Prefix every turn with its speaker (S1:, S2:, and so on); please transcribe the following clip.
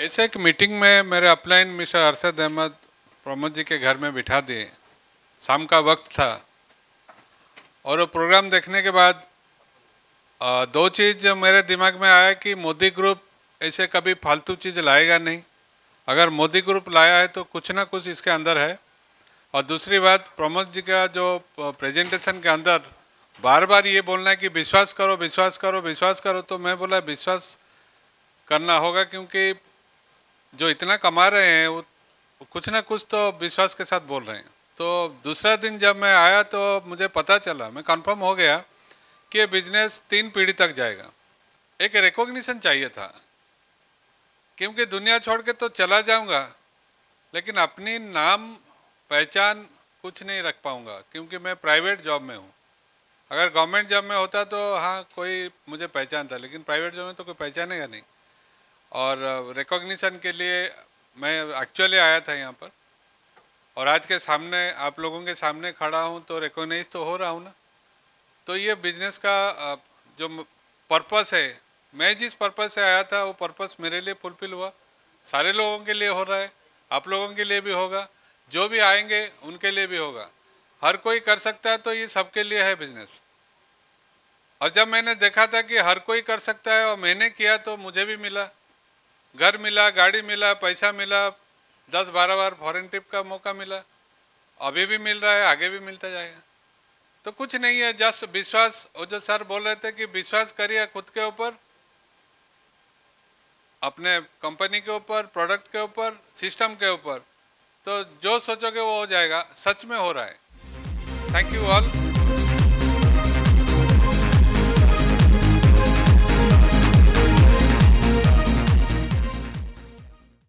S1: ऐसे एक मीटिंग में मेरे अपलाइन मिस्टर अरशद अहमद प्रमोद जी के घर में बिठा दिए शाम का वक्त था और वो प्रोग्राम देखने के बाद दो चीज़ मेरे दिमाग में आया कि मोदी ग्रुप ऐसे कभी फालतू चीज़ लाएगा नहीं अगर मोदी ग्रुप लाया है तो कुछ ना कुछ इसके अंदर है और दूसरी बात प्रमोद जी का जो प्रेजेंटेशन के अंदर बार बार ये बोलना है कि विश्वास करो विश्वास करो विश्वास करो तो मैं बोला विश्वास करना होगा क्योंकि जो इतना कमा रहे हैं वो कुछ ना कुछ तो विश्वास के साथ बोल रहे हैं तो दूसरा दिन जब मैं आया तो मुझे पता चला मैं कंफर्म हो गया कि ये बिजनेस तीन पीढ़ी तक जाएगा एक रिकॉग्निशन चाहिए था क्योंकि दुनिया छोड़ के तो चला जाऊंगा लेकिन अपनी नाम पहचान कुछ नहीं रख पाऊंगा क्योंकि मैं प्राइवेट जॉब में हूँ अगर गवर्नमेंट जॉब में होता तो हाँ कोई मुझे पहचान था लेकिन प्राइवेट जॉब में तो कोई पहचानेगा नहीं और रिकॉग्निशन के लिए मैं एक्चुअली आया था यहाँ पर और आज के सामने आप लोगों के सामने खड़ा हूँ तो रिकॉग्नाइज तो हो रहा हूँ ना तो ये बिजनेस का जो पर्पस है मैं जिस पर्पस से आया था वो पर्पस मेरे लिए फुलफिल हुआ सारे लोगों के लिए हो रहा है आप लोगों के लिए भी होगा जो भी आएंगे उनके लिए भी होगा हर कोई कर सकता है तो ये सबके लिए है बिजनेस और जब मैंने देखा था कि हर कोई कर सकता है और मैंने किया तो मुझे भी मिला घर मिला गाड़ी मिला पैसा मिला दस बारह बार फॉरेन ट्रिप का मौका मिला अभी भी मिल रहा है आगे भी मिलता जाएगा तो कुछ नहीं है जस्ट विश्वास वो जो सर बोल रहे थे कि विश्वास करिए खुद के ऊपर अपने कंपनी के ऊपर प्रोडक्ट के ऊपर सिस्टम के ऊपर तो जो सोचोगे वो हो जाएगा सच में हो रहा है थैंक यू ऑल